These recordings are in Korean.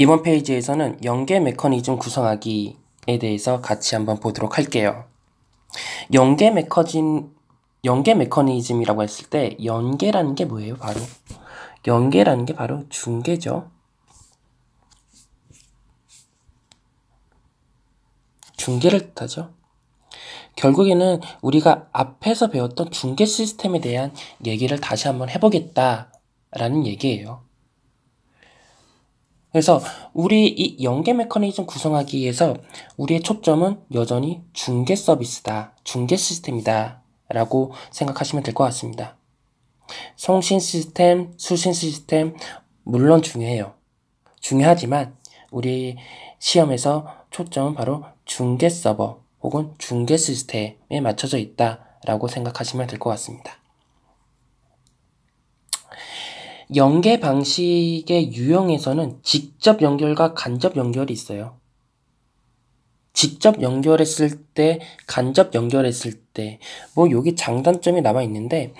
이번 페이지에서는 연계 메커니즘 구성하기에 대해서 같이 한번 보도록 할게요. 연계 메커진 연계 메커니즘이라고 했을 때 연계라는 게 뭐예요? 바로 연계라는 게 바로 중계죠. 중계를 뜻하죠. 결국에는 우리가 앞에서 배웠던 중계 시스템에 대한 얘기를 다시 한번 해보겠다라는 얘기예요. 그래서 우리 이 연계 메커니즘 구성하기 위해서 우리의 초점은 여전히 중개 서비스다, 중개 시스템이다 라고 생각하시면 될 것 같습니다. 송신 시스템, 수신 시스템 물론 중요해요. 중요하지만 우리 시험에서 초점은 바로 중개 서버 혹은 중개 시스템에 맞춰져 있다라고 생각하시면 될 것 같습니다. 연계 방식의 유형에서는 직접 연결과 간접 연결이 있어요. 직접 연결했을 때, 간접 연결했을 때, 뭐 여기 장단점이 남아 있는데,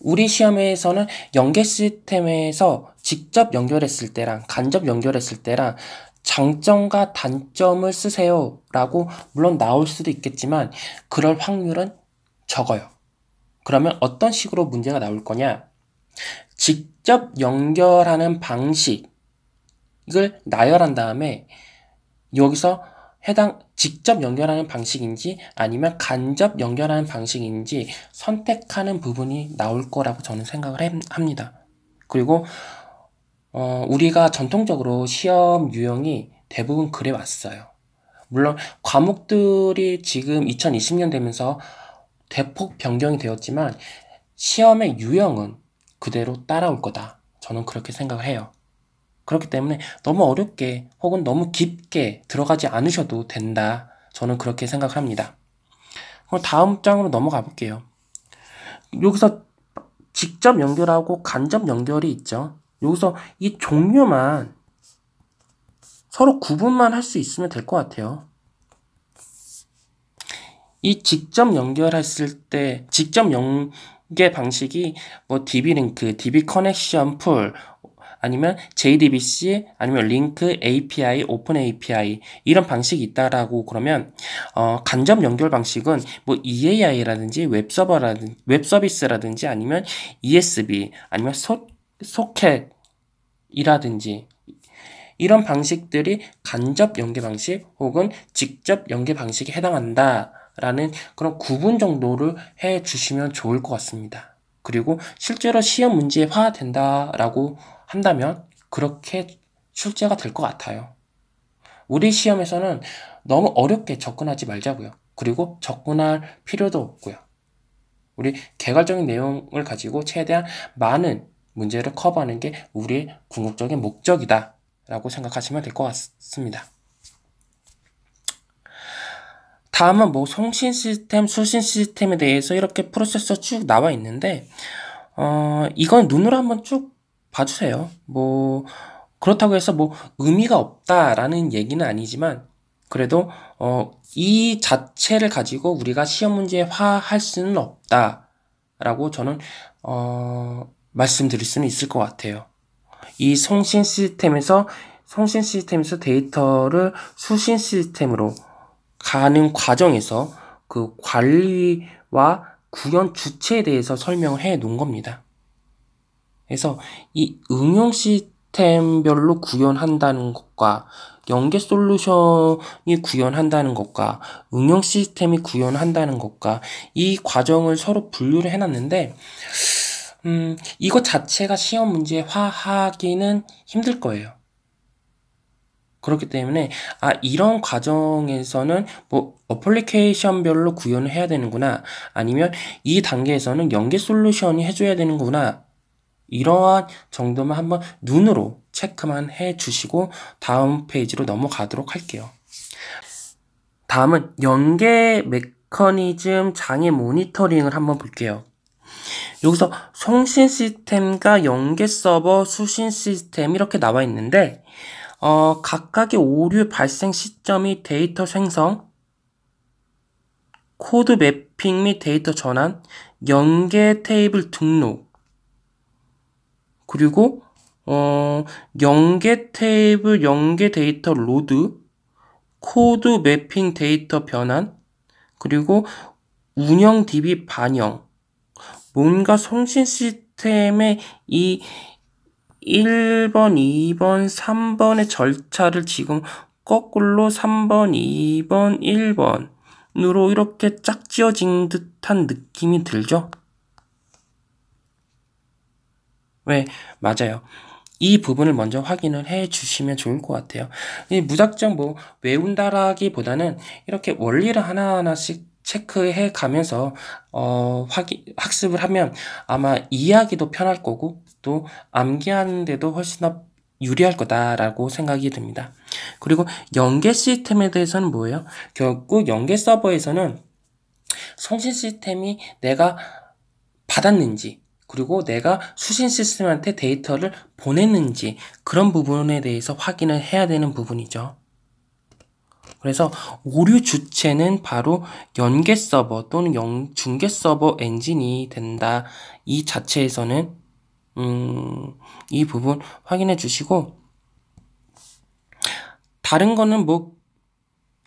우리 시험에서는 연계 시스템에서 직접 연결했을 때랑 간접 연결했을 때랑 장점과 단점을 쓰세요 라고 물론 나올 수도 있겠지만, 그럴 확률은 적어요. 그러면 어떤 식으로 문제가 나올 거냐? 직 직접 연결하는 방식을 나열한 다음에 여기서 해당 직접 연결하는 방식인지 아니면 간접 연결하는 방식인지 선택하는 부분이 나올 거라고 저는 생각을 합니다. 그리고 어, 우리가 전통적으로 시험 유형이 대부분 그래 왔어요. 물론 과목들이 지금 2020년 되면서 대폭 변경이 되었지만 시험의 유형은 그대로 따라올 거다. 저는 그렇게 생각을 해요. 그렇기 때문에 너무 어렵게 혹은 너무 깊게 들어가지 않으셔도 된다. 저는 그렇게 생각을 합니다. 그럼 다음 장으로 넘어가 볼게요. 여기서 직접 연결하고 간접 연결이 있죠. 여기서 이 종류만 서로 구분만 할 수 있으면 될 것 같아요. 이 직접 연결했을 때, 직접 연, 결 공개 방식이 뭐 DB 링크, DB 커넥션 풀 아니면 JDBC 아니면 링크 API, 오픈 API 이런 방식이 있다라고 그러면 어, 간접 연결 방식은 뭐 EAI라든지 웹 서버라든지 웹 서비스라든지 아니면 ESB 아니면 소, 소켓이라든지 이런 방식들이 간접 연계 방식 혹은 직접 연계 방식에 해당한다. 라는 그런 구분 정도를 해 주시면 좋을 것 같습니다. 그리고 실제로 시험 문제에 화된다 라고 한다면 그렇게 출제가 될 것 같아요. 우리 시험에서는 너무 어렵게 접근하지 말자고요. 그리고 접근할 필요도 없고요. 우리 개괄적인 내용을 가지고 최대한 많은 문제를 커버하는 게 우리의 궁극적인 목적이다 라고 생각하시면 될 것 같습니다. 다음은 뭐 송신 시스템, 수신 시스템에 대해서 이렇게 프로세서 쭉 나와 있는데 어, 이건 눈으로 한번 쭉 봐주세요. 뭐 그렇다고 해서 뭐 의미가 없다라는 얘기는 아니지만 그래도 어, 이 자체를 가지고 우리가 시험 문제화할 에 수는 없다라고 저는 어, 말씀드릴 수는 있을 것 같아요. 이 송신 시스템에서 송신 시스템에서 데이터를 수신 시스템으로 가는 과정에서 그 관리와 구현 주체에 대해서 설명을 해 놓은 겁니다. 그래서 이 응용 시스템별로 구현한다는 것과 연계 솔루션이 구현한다는 것과 응용 시스템이 구현한다는 것과 이 과정을 서로 분류를 해놨는데 음, 이것 자체가 시험 문제에 화하기는 힘들 거예요. 그렇기 때문에 아 이런 과정에서는 뭐 어플리케이션별로 구현을 해야 되는구나 아니면 이 단계에서는 연계 솔루션이 해줘야 되는구나 이러한 정도만 한번 눈으로 체크만 해 주시고 다음 페이지로 넘어가도록 할게요. 다음은 연계 메커니즘 장애 모니터링을 한번 볼게요. 여기서 송신 시스템과 연계 서버 수신 시스템 이렇게 나와 있는데 어, 각각의 오류 발생 시점이 데이터 생성, 코드 맵핑및 데이터 전환, 연계 테이블 등록, 그리고 어, 연계 테이블 연계 데이터 로드, 코드 맵핑 데이터 변환, 그리고 운영 DB 반영, 뭔가 송신 시스템의 이 1번, 2번, 3번의 절차를 지금 거꾸로 3번, 2번, 1번으로 이렇게 짝지어진 듯한 느낌이 들죠? 왜? 맞아요. 이 부분을 먼저 확인을 해 주시면 좋을 것 같아요. 무작정 뭐 외운다라기보다는 이렇게 원리를 하나하나씩 체크해 가면서 어, 확, 학습을 하면 아마 이해하기도 편할 거고 또 암기하는데도 훨씬 더 유리할 거다라고 생각이 듭니다. 그리고 연계 시스템에 대해서는 뭐예요? 결국 연계 서버에서는 송신 시스템이 내가 받았는지 그리고 내가 수신 시스템한테 데이터를 보냈는지 그런 부분에 대해서 확인을 해야 되는 부분이죠. 그래서 오류 주체는 바로 연계 서버 또는 연, 중계 서버 엔진이 된다. 이 자체에서는 음, 이 부분 확인해 주시고 다른 거는 뭐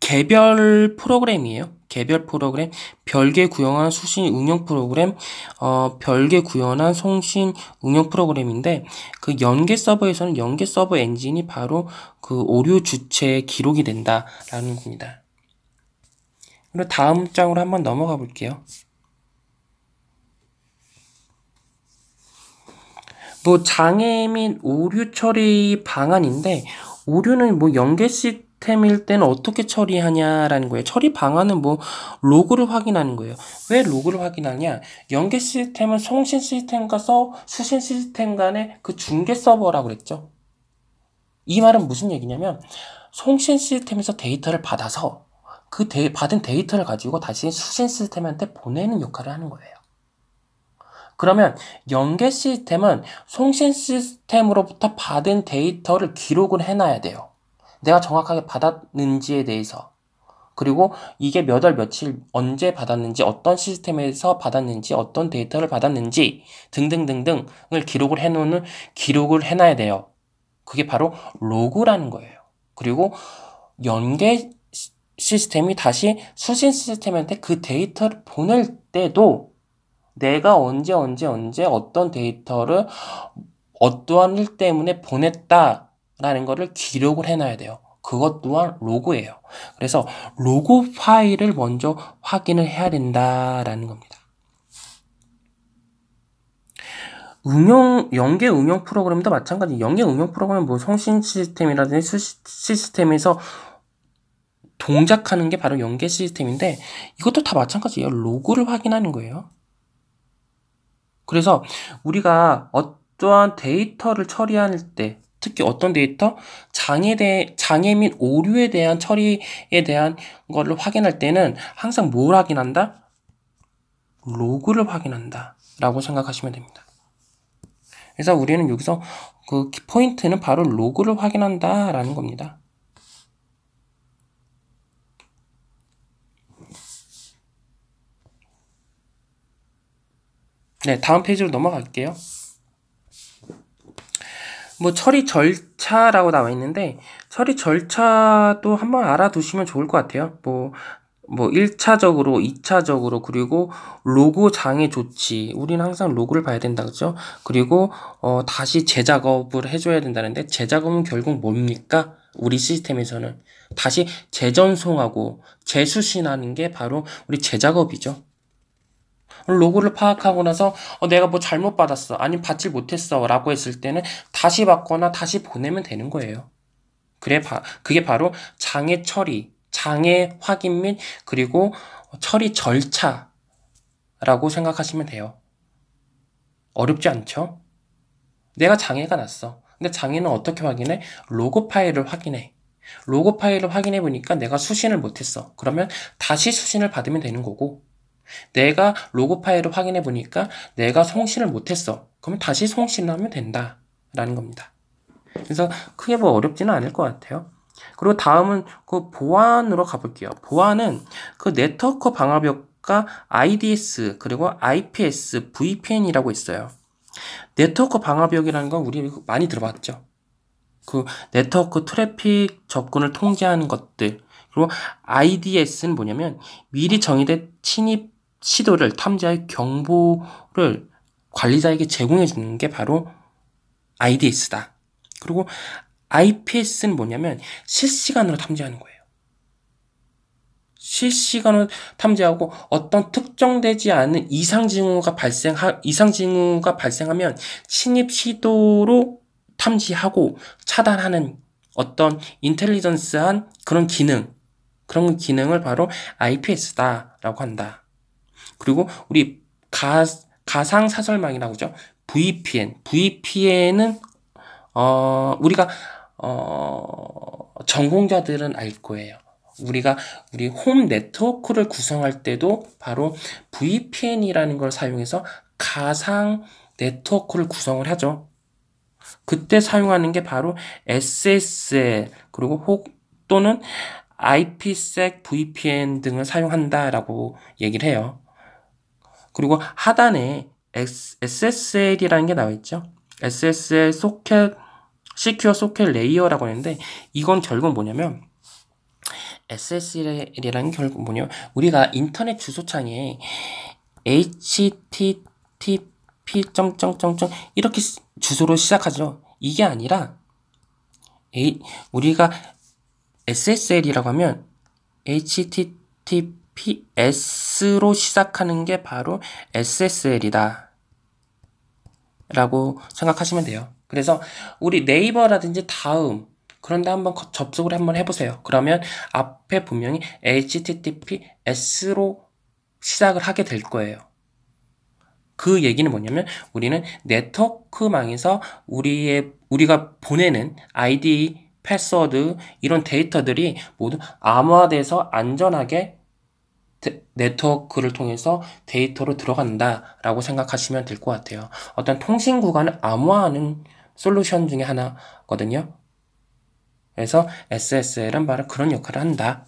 개별 프로그램이에요. 개별 프로그램, 별개 구현한 수신 응용 프로그램, 어, 별개 구현한 송신 응용 프로그램인데 그 연계 서버에서는 연계 서버 엔진이 바로 그 오류 주체의 기록이 된다라는 겁니다. 그리고 다음 장으로 한번 넘어가 볼게요. 뭐 장애 및 오류 처리 방안인데 오류는 뭐연계 시스템일 때는 어떻게 처리하냐라는 거예요. 처리 방안은 뭐 로그를 확인하는 거예요. 왜 로그를 확인하냐? 연계 시스템은 송신 시스템과 서 수신 시스템 간의 그중개 서버라고 그랬죠. 이 말은 무슨 얘기냐면 송신 시스템에서 데이터를 받아서 그데 받은 데이터를 가지고 다시 수신 시스템한테 보내는 역할을 하는 거예요. 그러면 연계 시스템은 송신 시스템으로부터 받은 데이터를 기록을 해놔야 돼요. 내가 정확하게 받았는지에 대해서. 그리고 이게 몇 월 며칠 언제 받았는지 어떤 시스템에서 받았는지 어떤 데이터를 받았는지 등등등등을 기록을 해놓는 기록을 해놔야 돼요. 그게 바로 로그라는 거예요. 그리고 연계 시스템이 다시 수신 시스템한테 그 데이터를 보낼 때도 내가 언제 언제 언제 어떤 데이터를 어떠한 일 때문에 보냈다라는 것을 기록을 해놔야 돼요. 그것 또한 로그예요 그래서 로그 파일을 먼저 확인을 해야 된다라는 겁니다. 응용 연계 응용 프로그램도 마찬가지. 연계 응용 프로그램은 뭐송신 시스템이라든지 수 시스템에서 동작하는 게 바로 연계 시스템인데 이것도 다 마찬가지예요. 로그를 확인하는 거예요. 그래서 우리가 어떠한 데이터를 처리할 때 특히 어떤 데이터 장애 대 장애 및 오류에 대한 처리에 대한 것을 확인할 때는 항상 뭘 확인한다? 로그를 확인한다라고 생각하시면 됩니다. 그래서 우리는 여기서 그 포인트는 바로 로그를 확인한다라는 겁니다. 네, 다음 페이지로 넘어갈게요. 뭐 처리 절차라고 나와 있는데 처리 절차도 한번 알아두시면 좋을 것 같아요. 뭐뭐 1차적으로, 뭐 2차적으로, 그리고 로고 장애 조치. 우리는 항상 로고를 봐야 된다, 그죠? 그리고, 어, 다시 재작업을 해줘야 된다는데, 재작업은 결국 뭡니까? 우리 시스템에서는. 다시 재전송하고 재수신하는 게 바로 우리 재작업이죠. 로고를 파악하고 나서 어, 내가 뭐 잘못 받았어 아니면 받지 못했어 라고 했을 때는 다시 받거나 다시 보내면 되는 거예요 그래 바, 그게 바로 장애 처리 장애 확인 및 그리고 처리 절차라고 생각하시면 돼요 어렵지 않죠 내가 장애가 났어 근데 장애는 어떻게 확인해? 로고 파일을 확인해 로고 파일을 확인해 보니까 내가 수신을 못했어. 그러면 다시 수신을 받으면 되는 거고 내가 로고 파일을 확인해 보니까 내가 송신을 못했어. 그러면 다시 송신을 하면 된다. 라는 겁니다. 그래서 크게 뭐 어렵지는 않을 것 같아요. 그리고 다음은 그 보안으로 가볼게요. 보안은 그 네트워크 방화벽과 IDS 그리고 IPS, VPN이라고 있어요. 네트워크 방화벽이라는 건 우리 많이 들어봤죠. 그 네트워크 트래픽 접근을 통제하는 것들 그리고 IDS는 뭐냐면 미리 정의된 침입 시도를 탐지할 경보를 관리자에게 제공해 주는 게 바로 IDS다. 그리고 IPS는 뭐냐면 실시간으로 탐지하는 거예요. 실시간으로 탐지하고 어떤 특정되지 않은 이상 징후가 발생하 이상 징후가 발생하면 침입 시도로 탐지하고 차단하는 어떤 인텔리전스한 그런 기능 그런 기능을 바로 IPS다라고 한다. 그리고 우리 가, 가상 사설망이라고 하죠. VPN. VPN은 어, 우리가 어, 전공자들은 알 거예요. 우리가 우리 홈 네트워크를 구성할 때도 바로 VPN이라는 걸 사용해서 가상 네트워크를 구성을 하죠. 그때 사용하는 게 바로 SSL 그리고 혹 또는 IPsec VPN 등을 사용한다라고 얘기를 해요. 그리고 하단에 SSL이라는 게 나와 있죠. SSL 소켓, 시큐어 소켓 레이어라고 했는데 이건 결국 뭐냐면 SSL이라는 게 결국 뭐냐면 우리가 인터넷 주소창에 http 이렇게 주소로 시작하죠. 이게 아니라 우리가 SSL이라고 하면 http PS로 시작하는 게 바로 SSL이다. 라고 생각하시면 돼요. 그래서 우리 네이버라든지 다음 그런데 한번 접속을 한번 해보세요. 그러면 앞에 분명히 https로 시작을 하게 될 거예요. 그 얘기는 뭐냐면 우리는 네트워크망에서 우리의 우리가 보내는 아이디, 패스워드 이런 데이터들이 모두 암호화돼서 안전하게 네트워크를 통해서 데이터로 들어간다라고 생각하시면 될 것 같아요. 어떤 통신 구간을 암호화하는 솔루션 중에 하나거든요. 그래서 SSL은 바로 그런 역할을 한다.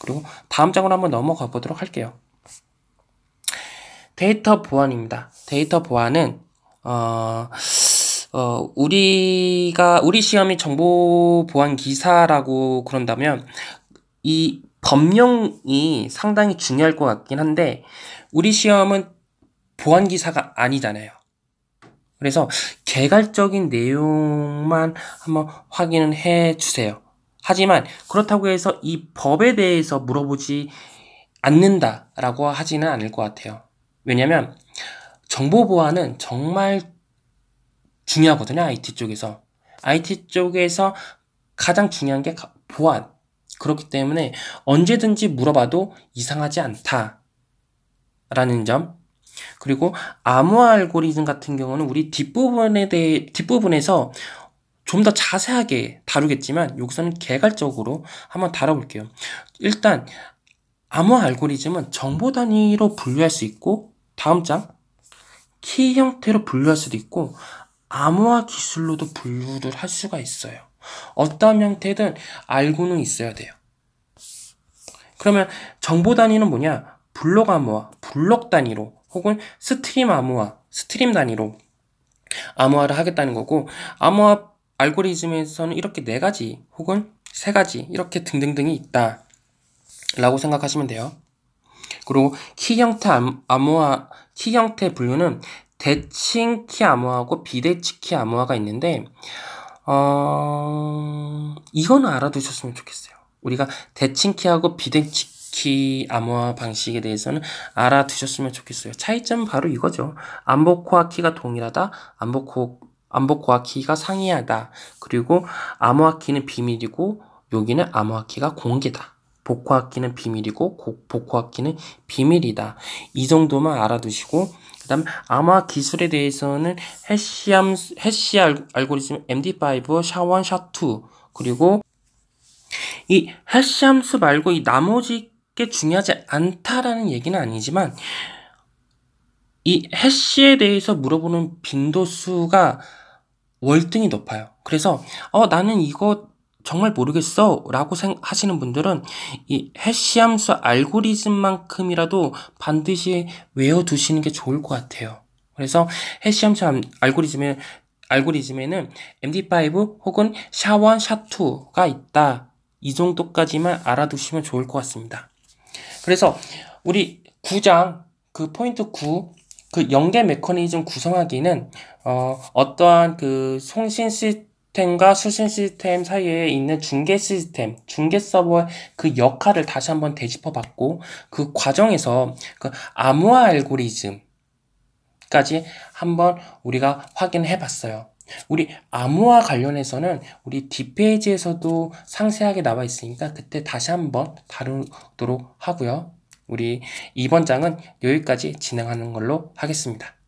그리고 다음 장으로 한번 넘어가 보도록 할게요. 데이터 보안입니다. 데이터 보안은 어, 어, 우리가 우리 시험이 정보 보안 기사라고 그런다면 이 법령이 상당히 중요할 것 같긴 한데 우리 시험은 보안 기사가 아니잖아요. 그래서 개괄적인 내용만 한번 확인을 해 주세요. 하지만 그렇다고 해서 이 법에 대해서 물어보지 않는다라고 하지는 않을 것 같아요. 왜냐면 정보 보안은 정말 중요하거든요. IT 쪽에서. IT 쪽에서 가장 중요한 게 보안, 그렇기 때문에 언제든지 물어봐도 이상하지 않다라는 점. 그리고 암호화 알고리즘 같은 경우는 우리 뒷부분에 대해 뒷부분에서 좀 더 자세하게 다루겠지만 여기서는 개괄적으로 한번 다뤄볼게요. 일단 암호화 알고리즘은 정보 단위로 분류할 수 있고 다음 장 키 형태로 분류할 수도 있고 암호화 기술로도 분류를 할 수가 있어요. 어떤 형태든 알고는 있어야 돼요. 그러면 정보 단위는 뭐냐? 블록 암호화, 블록 단위로 혹은 스트림 암호화, 스트림 단위로 암호화를 하겠다는 거고 암호화 알고리즘에서는 이렇게 네 가지 혹은 세 가지 이렇게 등등등이 있다 라고 생각하시면 돼요. 그리고 키 형태 암호화, 키 형태 분류는 대칭 키 암호화하고 비대칭 키 암호화가 있는데 어, 이거는 알아두셨으면 좋겠어요. 우리가 대칭키하고 비대칭키 암호화 방식에 대해서는 알아두셨으면 좋겠어요. 차이점은 바로 이거죠. 암보코아 키가 동일하다. 암보코 암복호화 키가 상이하다. 그리고 암호화 키는 비밀이고 여기는 암호화 키가 공개다. 복호학기는 비밀이고 복호학기는 비밀이다. 이 정도만 알아두시고 그다음 아마 기술에 대해서는 해시암 해시 알고리즘 MD5, 샤원, 샤투 그리고 이 해시 암수 말고 이 나머지 게 중요하지 않다라는 얘기는 아니지만 이 해시에 대해서 물어보는 빈도수가 월등히 높아요. 그래서 어 나는 이거 정말 모르겠어 라고 하시는 분들은 이 해시함수 알고리즘만큼이라도 반드시 외워두시는 게 좋을 것 같아요. 그래서 해시함수 알고리즘에, 알고리즘에는 MD5 혹은 샤원 샤2가 있다. 이 정도까지만 알아두시면 좋을 것 같습니다. 그래서 우리 9장 그 포인트 9, 그 연계 메커니즘 구성하기는 어, 어떠한 그 송신 시스템 시스템과 수신 시스템 사이에 있는 중계 시스템, 중계 서버의 그 역할을 다시 한번 되짚어 봤고 그 과정에서 그 암호화 알고리즘까지 한번 우리가 확인해 봤어요. 우리 암호화 관련해서는 우리 뒷페이지에서도 상세하게 나와 있으니까 그때 다시 한번 다루도록 하고요. 우리 이번 장은 여기까지 진행하는 걸로 하겠습니다.